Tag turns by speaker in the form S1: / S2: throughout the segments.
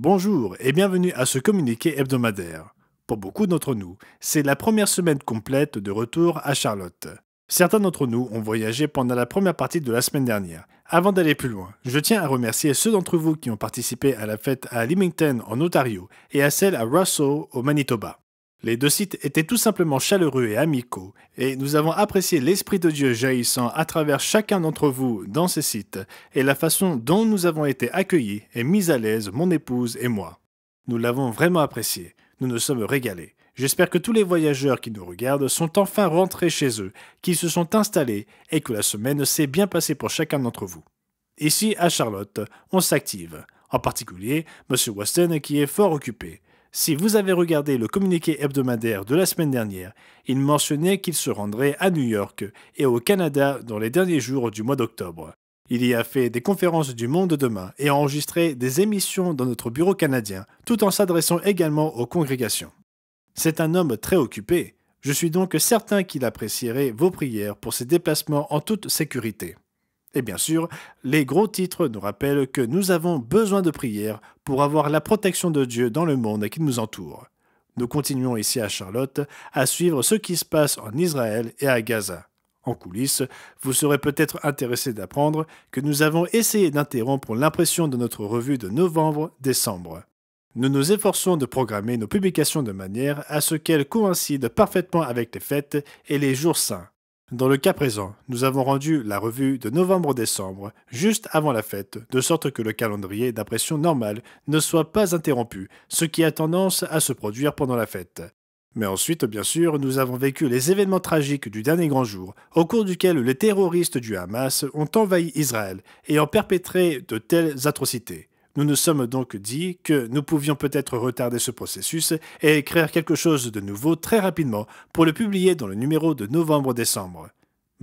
S1: Bonjour et bienvenue à ce communiqué hebdomadaire. Pour beaucoup d'entre nous, c'est la première semaine complète de retour à Charlotte. Certains d'entre nous ont voyagé pendant la première partie de la semaine dernière. Avant d'aller plus loin, je tiens à remercier ceux d'entre vous qui ont participé à la fête à Leamington en Ontario et à celle à Russell au Manitoba. Les deux sites étaient tout simplement chaleureux et amicaux, et nous avons apprécié l'Esprit de Dieu jaillissant à travers chacun d'entre vous dans ces sites, et la façon dont nous avons été accueillis et mis à l'aise, mon épouse et moi. Nous l'avons vraiment apprécié, nous nous sommes régalés. J'espère que tous les voyageurs qui nous regardent sont enfin rentrés chez eux, qu'ils se sont installés, et que la semaine s'est bien passée pour chacun d'entre vous. Ici, à Charlotte, on s'active, en particulier M. Weston qui est fort occupé. Si vous avez regardé le communiqué hebdomadaire de la semaine dernière, il mentionnait qu'il se rendrait à New York et au Canada dans les derniers jours du mois d'octobre. Il y a fait des conférences du monde demain et a enregistré des émissions dans notre bureau canadien, tout en s'adressant également aux congrégations. C'est un homme très occupé. Je suis donc certain qu'il apprécierait vos prières pour ses déplacements en toute sécurité. Et bien sûr, les gros titres nous rappellent que nous avons besoin de prières pour avoir la protection de Dieu dans le monde qui nous entoure. Nous continuons ici à Charlotte à suivre ce qui se passe en Israël et à Gaza. En coulisses, vous serez peut-être intéressé d'apprendre que nous avons essayé d'interrompre l'impression de notre revue de novembre-décembre. Nous nous efforçons de programmer nos publications de manière à ce qu'elles coïncident parfaitement avec les fêtes et les jours saints. Dans le cas présent, nous avons rendu la revue de novembre-décembre, juste avant la fête, de sorte que le calendrier d'impression normale ne soit pas interrompu, ce qui a tendance à se produire pendant la fête. Mais ensuite, bien sûr, nous avons vécu les événements tragiques du dernier grand jour, au cours duquel les terroristes du Hamas ont envahi Israël et ont perpétré de telles atrocités. Nous nous sommes donc dit que nous pouvions peut-être retarder ce processus et écrire quelque chose de nouveau très rapidement pour le publier dans le numéro de novembre-décembre.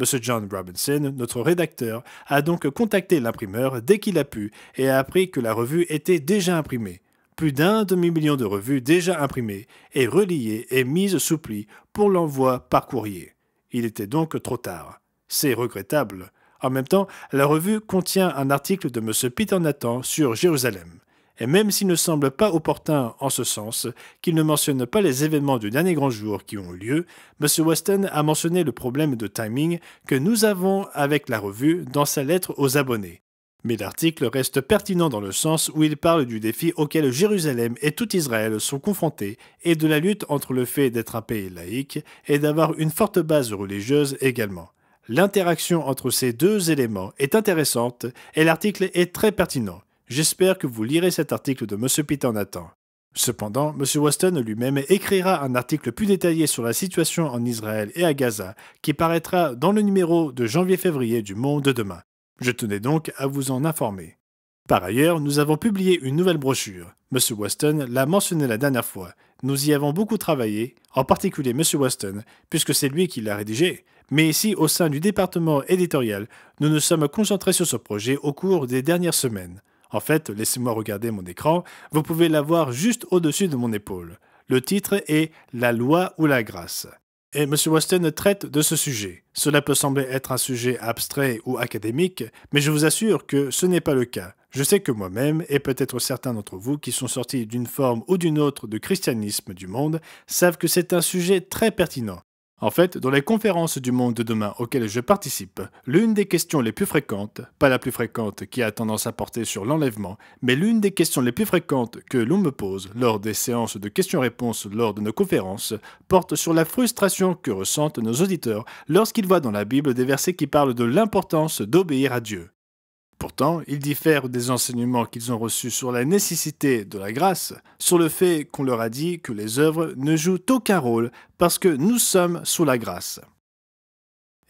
S1: M. John Robinson, notre rédacteur, a donc contacté l'imprimeur dès qu'il a pu et a appris que la revue était déjà imprimée. Plus d'un demi-million de revues déjà imprimées et reliées et mises sous pli pour l'envoi par courrier. Il était donc trop tard. C'est regrettable, en même temps, la revue contient un article de M. Peter Nathan sur Jérusalem. Et même s'il ne semble pas opportun en ce sens qu'il ne mentionne pas les événements du dernier grand jour qui ont eu lieu, M. Weston a mentionné le problème de timing que nous avons avec la revue dans sa lettre aux abonnés. Mais l'article reste pertinent dans le sens où il parle du défi auquel Jérusalem et tout Israël sont confrontés et de la lutte entre le fait d'être un pays laïque et d'avoir une forte base religieuse également. L'interaction entre ces deux éléments est intéressante et l'article est très pertinent. J'espère que vous lirez cet article de M. Peter Nathan. Cependant, M. Weston lui-même écrira un article plus détaillé sur la situation en Israël et à Gaza qui paraîtra dans le numéro de janvier-février du Monde de demain. Je tenais donc à vous en informer. Par ailleurs, nous avons publié une nouvelle brochure. M. Weston l'a mentionné la dernière fois. Nous y avons beaucoup travaillé, en particulier M. Weston, puisque c'est lui qui l'a rédigé. Mais ici, au sein du département éditorial, nous nous sommes concentrés sur ce projet au cours des dernières semaines. En fait, laissez-moi regarder mon écran, vous pouvez l'avoir juste au-dessus de mon épaule. Le titre est La loi ou la grâce et M. Weston traite de ce sujet. Cela peut sembler être un sujet abstrait ou académique, mais je vous assure que ce n'est pas le cas. Je sais que moi-même, et peut-être certains d'entre vous qui sont sortis d'une forme ou d'une autre de christianisme du monde, savent que c'est un sujet très pertinent. En fait, dans les conférences du monde de demain auxquelles je participe, l'une des questions les plus fréquentes, pas la plus fréquente qui a tendance à porter sur l'enlèvement, mais l'une des questions les plus fréquentes que l'on me pose lors des séances de questions-réponses lors de nos conférences, porte sur la frustration que ressentent nos auditeurs lorsqu'ils voient dans la Bible des versets qui parlent de l'importance d'obéir à Dieu. Pourtant, ils diffèrent des enseignements qu'ils ont reçus sur la nécessité de la grâce, sur le fait qu'on leur a dit que les œuvres ne jouent aucun rôle parce que nous sommes sous la grâce.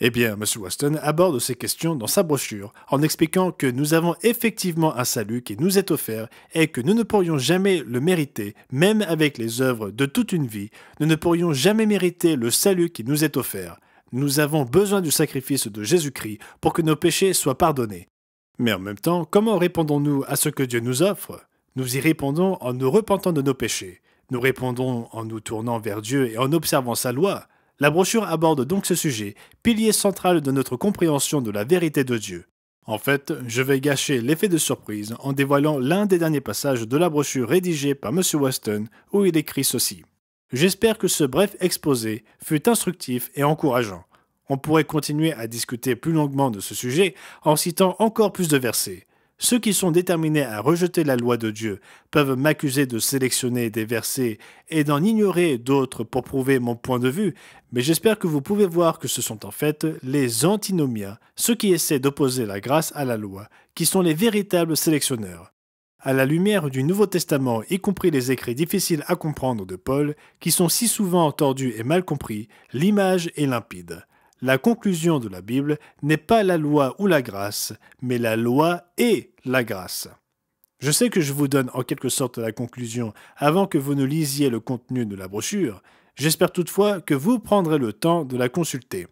S1: Eh bien, M. Weston aborde ces questions dans sa brochure en expliquant que nous avons effectivement un salut qui nous est offert et que nous ne pourrions jamais le mériter, même avec les œuvres de toute une vie, nous ne pourrions jamais mériter le salut qui nous est offert. Nous avons besoin du sacrifice de Jésus-Christ pour que nos péchés soient pardonnés. Mais en même temps, comment répondons-nous à ce que Dieu nous offre Nous y répondons en nous repentant de nos péchés. Nous répondons en nous tournant vers Dieu et en observant sa loi. La brochure aborde donc ce sujet, pilier central de notre compréhension de la vérité de Dieu. En fait, je vais gâcher l'effet de surprise en dévoilant l'un des derniers passages de la brochure rédigée par M. Weston où il écrit ceci. J'espère que ce bref exposé fut instructif et encourageant. On pourrait continuer à discuter plus longuement de ce sujet en citant encore plus de versets. Ceux qui sont déterminés à rejeter la loi de Dieu peuvent m'accuser de sélectionner des versets et d'en ignorer d'autres pour prouver mon point de vue, mais j'espère que vous pouvez voir que ce sont en fait les antinomiens, ceux qui essaient d'opposer la grâce à la loi, qui sont les véritables sélectionneurs. À la lumière du Nouveau Testament, y compris les écrits difficiles à comprendre de Paul, qui sont si souvent tordus et mal compris, l'image est limpide. La conclusion de la Bible n'est pas la loi ou la grâce, mais la loi et la grâce. Je sais que je vous donne en quelque sorte la conclusion avant que vous ne lisiez le contenu de la brochure, j'espère toutefois que vous prendrez le temps de la consulter.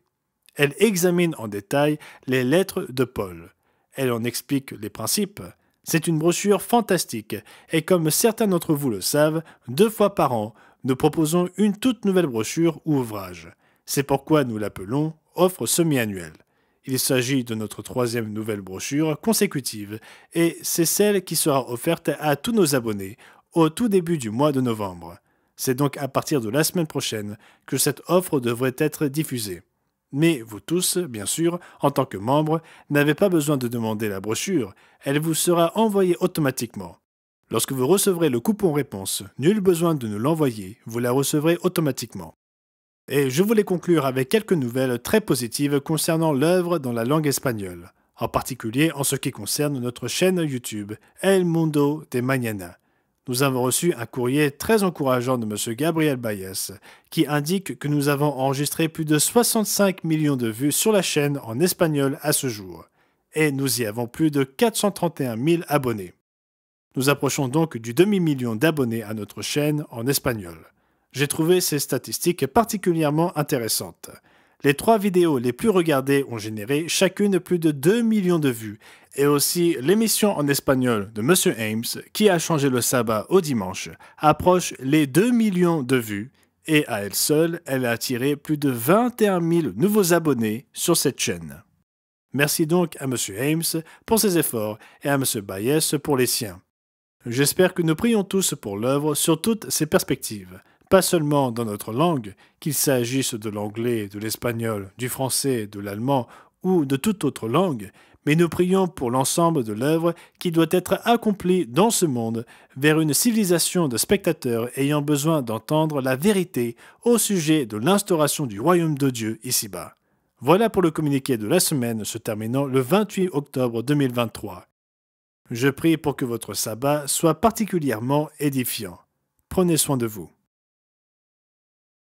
S1: Elle examine en détail les lettres de Paul. Elle en explique les principes. C'est une brochure fantastique et comme certains d'entre vous le savent, deux fois par an, nous proposons une toute nouvelle brochure ou ouvrage. C'est pourquoi nous l'appelons offre semi-annuelle. Il s'agit de notre troisième nouvelle brochure consécutive et c'est celle qui sera offerte à tous nos abonnés au tout début du mois de novembre. C'est donc à partir de la semaine prochaine que cette offre devrait être diffusée. Mais vous tous, bien sûr, en tant que membres, n'avez pas besoin de demander la brochure, elle vous sera envoyée automatiquement. Lorsque vous recevrez le coupon réponse, nul besoin de nous l'envoyer, vous la recevrez automatiquement. Et je voulais conclure avec quelques nouvelles très positives concernant l'œuvre dans la langue espagnole, en particulier en ce qui concerne notre chaîne YouTube El Mundo de Mañana. Nous avons reçu un courrier très encourageant de M. Gabriel Baez qui indique que nous avons enregistré plus de 65 millions de vues sur la chaîne en espagnol à ce jour, et nous y avons plus de 431 000 abonnés. Nous approchons donc du demi-million d'abonnés à notre chaîne en espagnol j'ai trouvé ces statistiques particulièrement intéressantes. Les trois vidéos les plus regardées ont généré chacune plus de 2 millions de vues, et aussi l'émission en espagnol de M. Ames, qui a changé le sabbat au dimanche, approche les 2 millions de vues, et à elle seule, elle a attiré plus de 21 000 nouveaux abonnés sur cette chaîne. Merci donc à M. Ames pour ses efforts et à M. Bayes pour les siens. J'espère que nous prions tous pour l'œuvre sur toutes ses perspectives pas seulement dans notre langue, qu'il s'agisse de l'anglais, de l'espagnol, du français, de l'allemand ou de toute autre langue, mais nous prions pour l'ensemble de l'œuvre qui doit être accomplie dans ce monde vers une civilisation de spectateurs ayant besoin d'entendre la vérité au sujet de l'instauration du royaume de Dieu ici-bas. Voilà pour le communiqué de la semaine se terminant le 28 octobre 2023. Je prie pour que votre sabbat soit particulièrement édifiant. Prenez soin de vous.